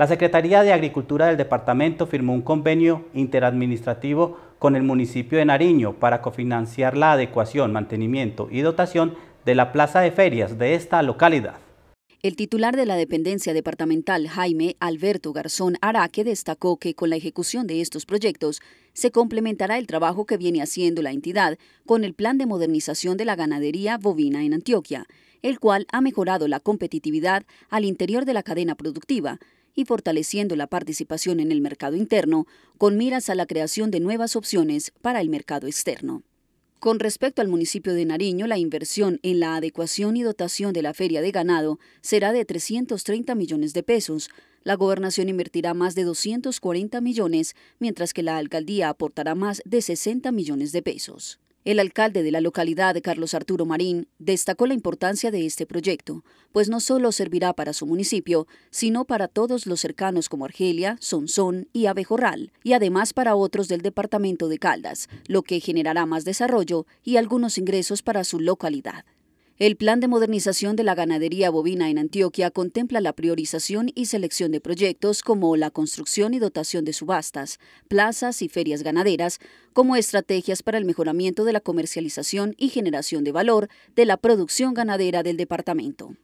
La Secretaría de Agricultura del departamento firmó un convenio interadministrativo con el municipio de Nariño para cofinanciar la adecuación, mantenimiento y dotación de la plaza de ferias de esta localidad. El titular de la dependencia departamental, Jaime Alberto Garzón Araque, destacó que con la ejecución de estos proyectos se complementará el trabajo que viene haciendo la entidad con el plan de modernización de la ganadería bovina en Antioquia, el cual ha mejorado la competitividad al interior de la cadena productiva, y fortaleciendo la participación en el mercado interno con miras a la creación de nuevas opciones para el mercado externo. Con respecto al municipio de Nariño, la inversión en la adecuación y dotación de la feria de ganado será de 330 millones de pesos. La gobernación invertirá más de 240 millones, mientras que la alcaldía aportará más de 60 millones de pesos. El alcalde de la localidad, Carlos Arturo Marín, destacó la importancia de este proyecto, pues no solo servirá para su municipio, sino para todos los cercanos como Argelia, Sonsón y Abejorral, y además para otros del departamento de Caldas, lo que generará más desarrollo y algunos ingresos para su localidad. El plan de modernización de la ganadería bovina en Antioquia contempla la priorización y selección de proyectos como la construcción y dotación de subastas, plazas y ferias ganaderas, como estrategias para el mejoramiento de la comercialización y generación de valor de la producción ganadera del departamento.